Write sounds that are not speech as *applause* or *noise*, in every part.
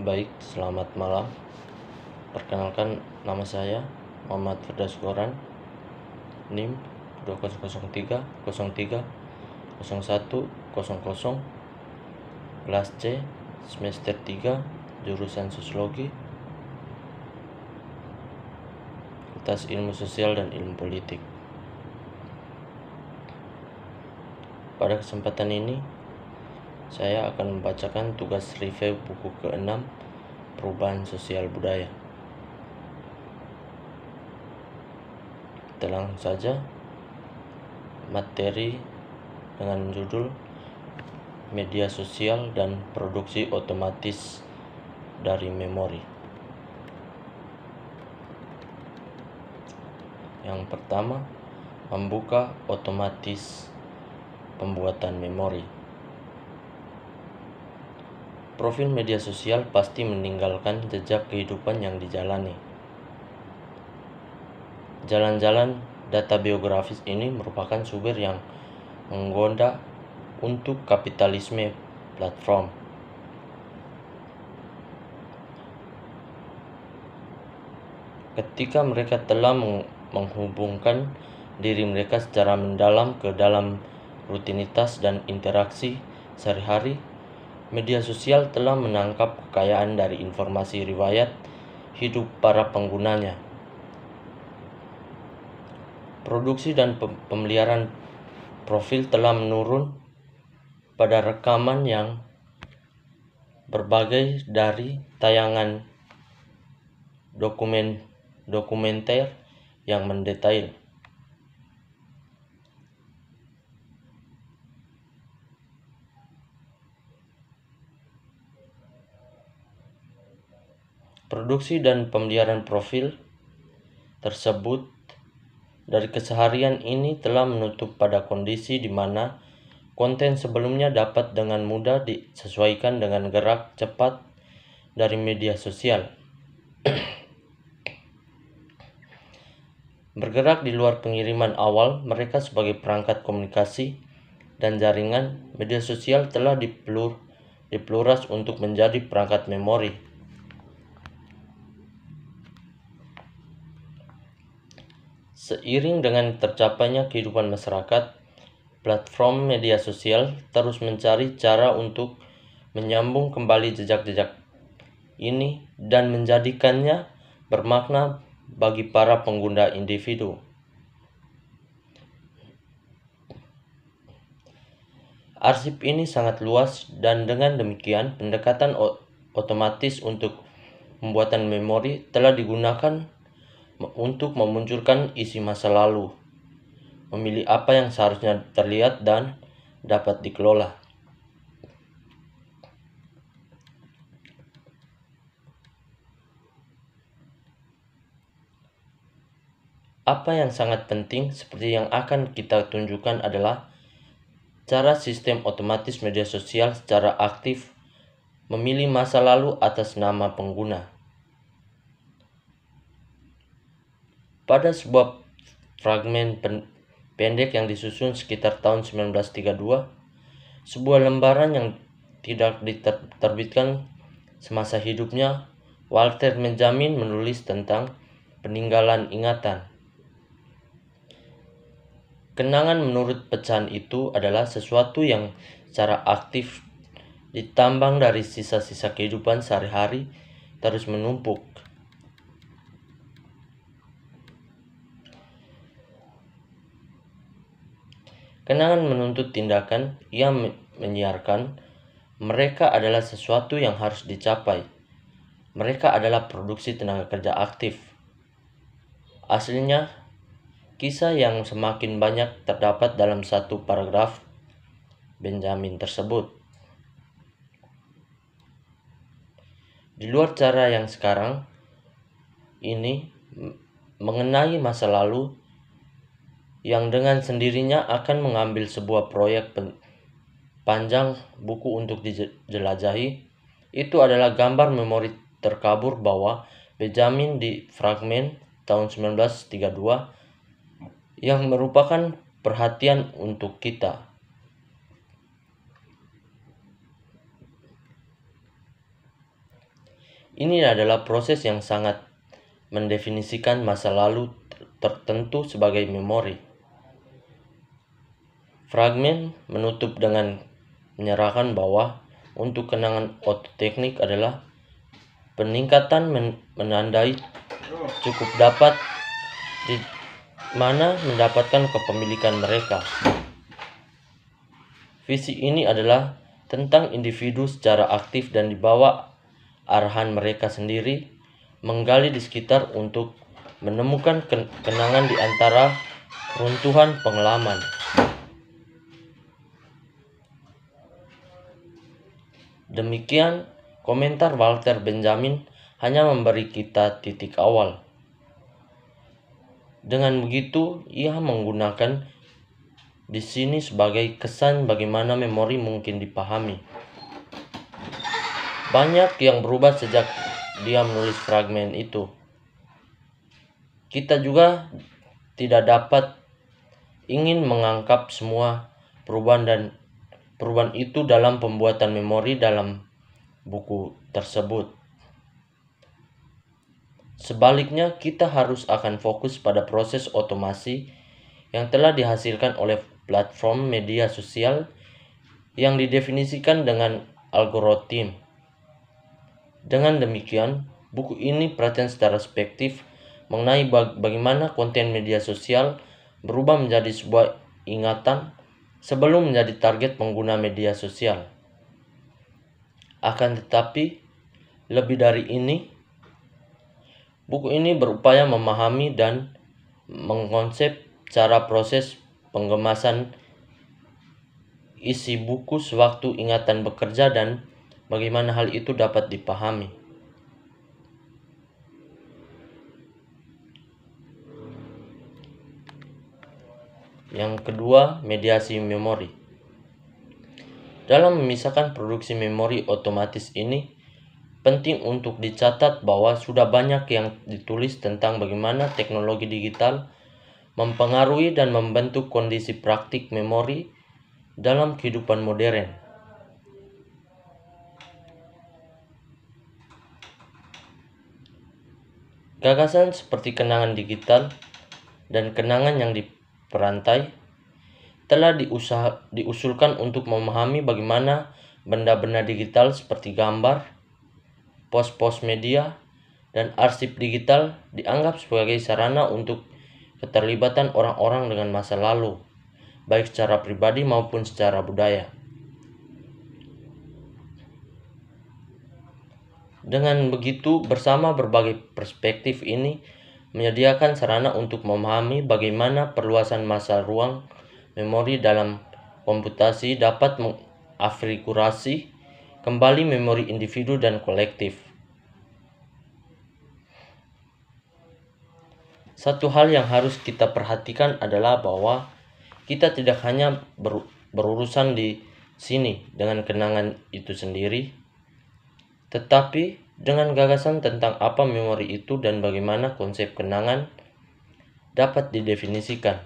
Baik, selamat malam. Perkenalkan nama saya Muhammad Firdaus Koran. NIM 2003 03 01 00 kelas C semester 3 jurusan Sosiologi Fakultas Ilmu Sosial dan Ilmu Politik. Pada kesempatan ini, saya akan membacakan tugas review buku ke-6 Perubahan Sosial Budaya. Telang saja materi dengan judul Media Sosial dan Produksi Otomatis dari Memori. Yang pertama, membuka otomatis pembuatan memori profil media sosial pasti meninggalkan jejak kehidupan yang dijalani. Jalan-jalan data biografis ini merupakan sumber yang menggoda untuk kapitalisme platform. Ketika mereka telah menghubungkan diri mereka secara mendalam ke dalam rutinitas dan interaksi sehari-hari, Media sosial telah menangkap kekayaan dari informasi riwayat hidup para penggunanya. Produksi dan pemeliharaan profil telah menurun pada rekaman yang berbagai dari tayangan dokumen dokumenter yang mendetail Produksi dan pemeliharaan profil tersebut dari keseharian ini telah menutup pada kondisi di mana konten sebelumnya dapat dengan mudah disesuaikan dengan gerak cepat dari media sosial. *clears throat* Bergerak di luar pengiriman awal, mereka sebagai perangkat komunikasi dan jaringan media sosial telah dipelur, dipeluras untuk menjadi perangkat memori. Seiring dengan tercapainya kehidupan masyarakat, platform media sosial terus mencari cara untuk menyambung kembali jejak-jejak ini dan menjadikannya bermakna bagi para pengguna individu. Arsip ini sangat luas dan dengan demikian pendekatan otomatis untuk pembuatan memori telah digunakan untuk memunculkan isi masa lalu, memilih apa yang seharusnya terlihat dan dapat dikelola. Apa yang sangat penting seperti yang akan kita tunjukkan adalah cara sistem otomatis media sosial secara aktif memilih masa lalu atas nama pengguna. Pada sebuah fragmen pen pendek yang disusun sekitar tahun 1932, sebuah lembaran yang tidak diterbitkan semasa hidupnya, Walter menjamin menulis tentang peninggalan ingatan. Kenangan menurut pecahan itu adalah sesuatu yang secara aktif ditambang dari sisa-sisa kehidupan sehari-hari terus menumpuk. Kenangan menuntut tindakan yang menyiarkan mereka adalah sesuatu yang harus dicapai. Mereka adalah produksi tenaga kerja aktif. Aslinya, kisah yang semakin banyak terdapat dalam satu paragraf Benjamin tersebut. Di luar cara yang sekarang ini mengenai masa lalu yang dengan sendirinya akan mengambil sebuah proyek panjang buku untuk dijelajahi itu adalah gambar memori terkabur bahwa Benjamin di fragmen tahun 1932 yang merupakan perhatian untuk kita. Ini adalah proses yang sangat mendefinisikan masa lalu tertentu sebagai memori. Fragmen menutup dengan menyerahkan bahwa untuk kenangan ototeknik adalah peningkatan men menandai cukup dapat di mana mendapatkan kepemilikan mereka. Visi ini adalah tentang individu secara aktif dan dibawa arahan mereka sendiri menggali di sekitar untuk menemukan kenangan di antara runtuhan pengalaman. Demikian komentar Walter Benjamin hanya memberi kita titik awal. Dengan begitu, ia menggunakan di sini sebagai kesan bagaimana memori mungkin dipahami. Banyak yang berubah sejak dia menulis fragmen itu. Kita juga tidak dapat ingin mengangkap semua perubahan dan perubahan itu dalam pembuatan memori dalam buku tersebut. Sebaliknya, kita harus akan fokus pada proses otomasi yang telah dihasilkan oleh platform media sosial yang didefinisikan dengan algoritma. Dengan demikian, buku ini perhatian secara spektif mengenai baga bagaimana konten media sosial berubah menjadi sebuah ingatan sebelum menjadi target pengguna media sosial. Akan tetapi, lebih dari ini, buku ini berupaya memahami dan mengkonsep cara proses pengemasan isi buku sewaktu ingatan bekerja dan bagaimana hal itu dapat dipahami. Yang kedua, mediasi memori. Dalam memisahkan produksi memori otomatis ini, penting untuk dicatat bahwa sudah banyak yang ditulis tentang bagaimana teknologi digital mempengaruhi dan membentuk kondisi praktik memori dalam kehidupan modern. Gagasan seperti kenangan digital dan kenangan yang di perantai telah diusaha, diusulkan untuk memahami bagaimana benda-benda digital seperti gambar, pos-pos media, dan arsip digital dianggap sebagai sarana untuk keterlibatan orang-orang dengan masa lalu, baik secara pribadi maupun secara budaya. Dengan begitu, bersama berbagai perspektif ini, menyediakan sarana untuk memahami bagaimana perluasan masa ruang memori dalam komputasi dapat mengafrikurasi kembali memori individu dan kolektif. Satu hal yang harus kita perhatikan adalah bahwa kita tidak hanya ber, berurusan di sini dengan kenangan itu sendiri, tetapi dengan gagasan tentang apa memori itu dan bagaimana konsep kenangan dapat didefinisikan.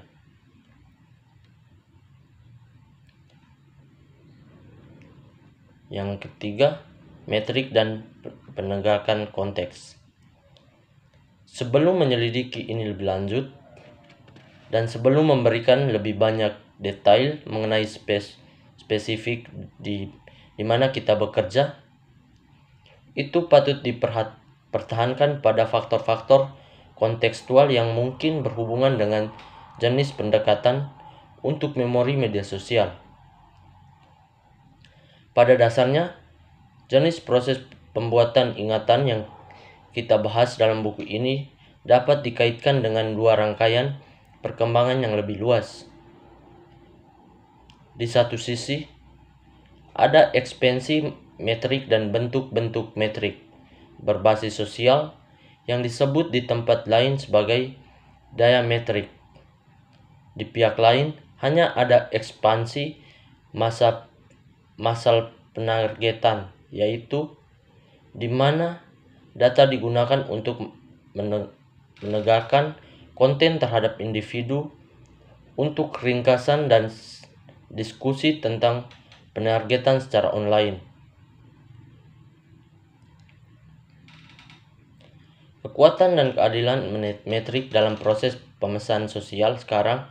Yang ketiga, metrik dan penegakan konteks. Sebelum menyelidiki ini lebih lanjut, dan sebelum memberikan lebih banyak detail mengenai spes spesifik di, di mana kita bekerja, itu patut dipertahankan pada faktor-faktor kontekstual yang mungkin berhubungan dengan jenis pendekatan untuk memori media sosial. Pada dasarnya, jenis proses pembuatan ingatan yang kita bahas dalam buku ini dapat dikaitkan dengan dua rangkaian perkembangan yang lebih luas. Di satu sisi, ada ekspansi metrik dan bentuk-bentuk metrik berbasis sosial yang disebut di tempat lain sebagai daya metrik. Di pihak lain, hanya ada ekspansi masa masal penargetan, yaitu di mana data digunakan untuk menegakkan konten terhadap individu untuk ringkasan dan diskusi tentang penargetan secara online. Kekuatan dan keadilan metrik dalam proses pemesan sosial sekarang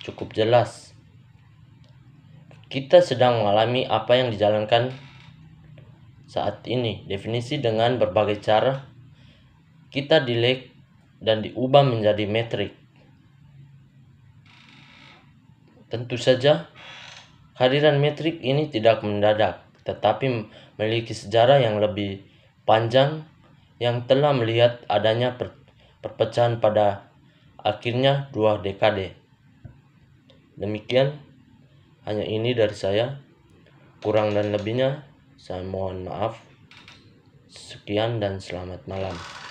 cukup jelas. Kita sedang mengalami apa yang dijalankan saat ini. Definisi dengan berbagai cara kita dilek dan diubah menjadi metrik. Tentu saja, hadiran metrik ini tidak mendadak, tetapi memiliki sejarah yang lebih panjang yang telah melihat adanya perpecahan pada akhirnya dua dekade. Demikian, hanya ini dari saya. Kurang dan lebihnya, saya mohon maaf. Sekian dan selamat malam.